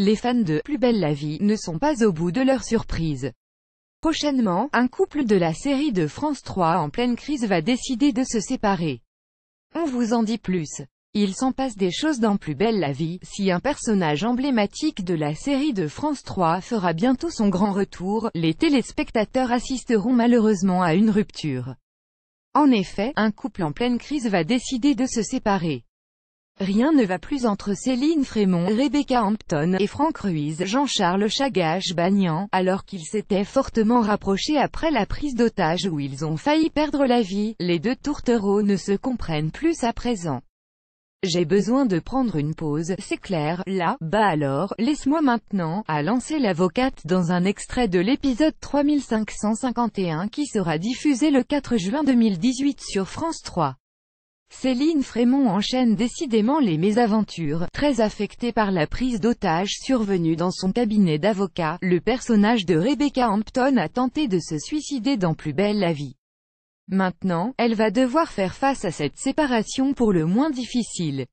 Les fans de « Plus belle la vie » ne sont pas au bout de leur surprise. Prochainement, un couple de la série de France 3 en pleine crise va décider de se séparer. On vous en dit plus. Il s'en passe des choses dans Plus belle la vie, si un personnage emblématique de la série de France 3 fera bientôt son grand retour, les téléspectateurs assisteront malheureusement à une rupture. En effet, un couple en pleine crise va décider de se séparer. Rien ne va plus entre Céline Frémont, Rebecca Hampton et Franck Ruiz, Jean-Charles Chagache-Bagnan, alors qu'ils s'étaient fortement rapprochés après la prise d'otage où ils ont failli perdre la vie, les deux tourtereaux ne se comprennent plus à présent. J'ai besoin de prendre une pause, c'est clair, là, bah alors, laisse-moi maintenant, à lancer l'avocate dans un extrait de l'épisode 3551 qui sera diffusé le 4 juin 2018 sur France 3. Céline Frémont enchaîne décidément les mésaventures, très affectée par la prise d'otage survenue dans son cabinet d'avocat. Le personnage de Rebecca Hampton a tenté de se suicider dans Plus belle la vie. Maintenant, elle va devoir faire face à cette séparation pour le moins difficile.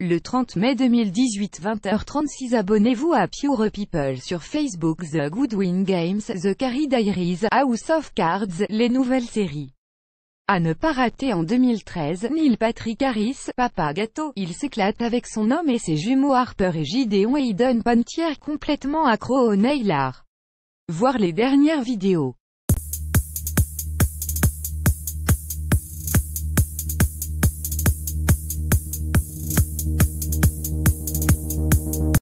Le 30 mai 2018 20h36 Abonnez-vous à Pure People sur Facebook The Goodwin Games The Carrie Diaries House of Cards, les nouvelles séries. À ne pas rater en 2013, Neil Patrick Harris, papa gâteau, il s'éclate avec son homme et ses jumeaux Harper et Gideon donne Pantier complètement accro au nail Voir les dernières vidéos.